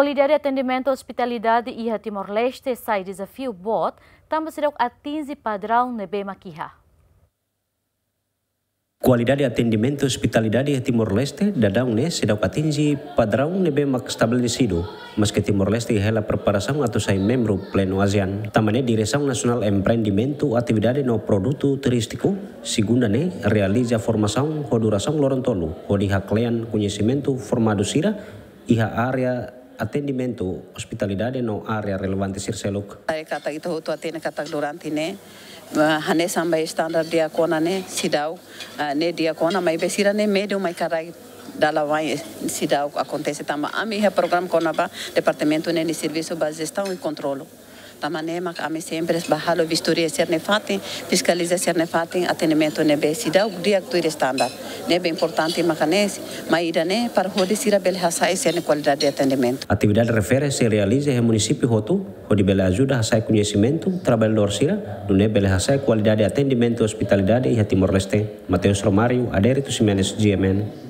Qualidade de atendimento à hospitalidade e a Timor-Leste sai desafio BOT, também será atinge padrão Nebema Kiha. Qualidade de atendimento à hospitalidade e Timor-Leste da ne será atinge padrão Nebema estabelecido, mas que Timor-Leste a preparação atau sai membro pleno ASEAN. Também Direção Nacional Empreendimento Atividade no Produto Turístico, segunda ne realiza formação com duração lorontolo, ou de conhecimento formado sira, e a área Atendimento, ospitalità no area relevante sirseluk. Tare kata itu hutu atene kata durante ne hane sambai standar diakona ne sidau ne diakona mai besira ne medio mai karai dalavai sidau acontece tama ami ha program konaba departamento ne ni serviço base gestão e controlo. Panema, kami sempre bahalo vistoria ser ne fatin, fiscaliza ser ne fatin, atendimento ne be da o dia que standard. Ne be importante macanese, maíra ne para hodi sira bel hasai ser ne qualidade de atendimento. Atividade refere se realiza em município Rotu, di bela ajuda a conhecimento, lor sira, do ne bel hasai qualidade de hospitalidade e Timor-Leste. Mateus Aderi Tu Simenes, GMN.